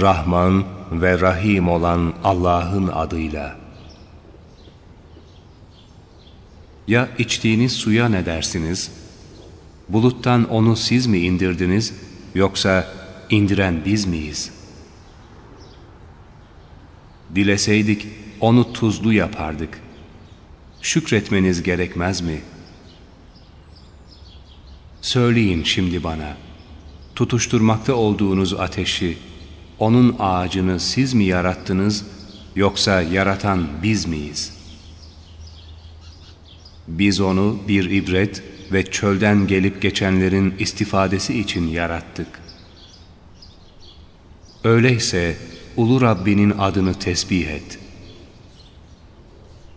Rahman ve Rahim olan Allah'ın adıyla. Ya içtiğiniz suya ne dersiniz? Buluttan onu siz mi indirdiniz yoksa indiren biz miyiz? Dileseydik onu tuzlu yapardık. Şükretmeniz gerekmez mi? Söyleyin şimdi bana, tutuşturmakta olduğunuz ateşi onun ağacını siz mi yarattınız yoksa yaratan biz miyiz? Biz onu bir ibret ve çölden gelip geçenlerin istifadesi için yarattık. Öyleyse Ulu Rabbinin adını tesbih et.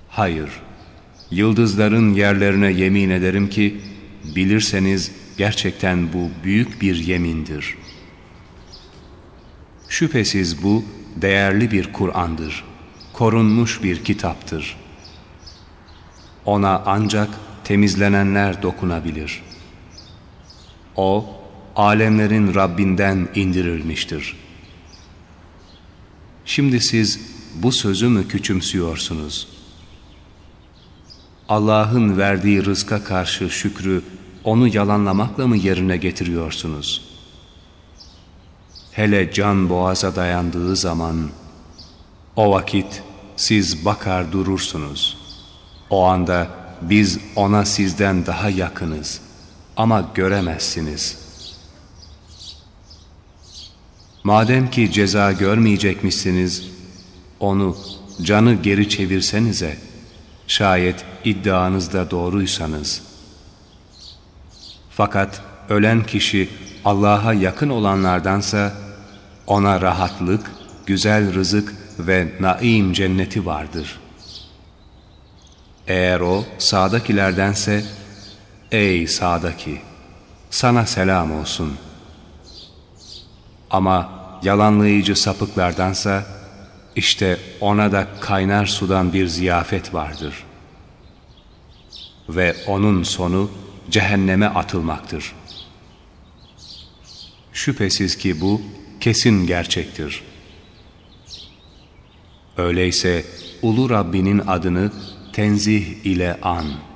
Hayır, yıldızların yerlerine yemin ederim ki, bilirseniz gerçekten bu büyük bir yemindir.'' Şüphesiz bu değerli bir Kur'an'dır, korunmuş bir kitaptır. Ona ancak temizlenenler dokunabilir. O, alemlerin Rabbinden indirilmiştir. Şimdi siz bu sözü mü küçümsüyorsunuz? Allah'ın verdiği rızka karşı şükrü onu yalanlamakla mı yerine getiriyorsunuz?'' hele can boğaza dayandığı zaman o vakit siz bakar durursunuz. O anda biz ona sizden daha yakınız ama göremezsiniz. Madem ki ceza görmeyecekmişsiniz, onu canı geri çevirsenize, şayet iddianızda doğruysanız. Fakat ölen kişi Allah'a yakın olanlardansa ona rahatlık, güzel rızık ve naim cenneti vardır. Eğer o sağdakilerdense, ey sağdaki, sana selam olsun. Ama yalanlayıcı sapıklardansa, işte ona da kaynar sudan bir ziyafet vardır. Ve onun sonu cehenneme atılmaktır.'' Şüphesiz ki bu kesin gerçektir. Öyleyse ulu Rabbinin adını tenzih ile an.''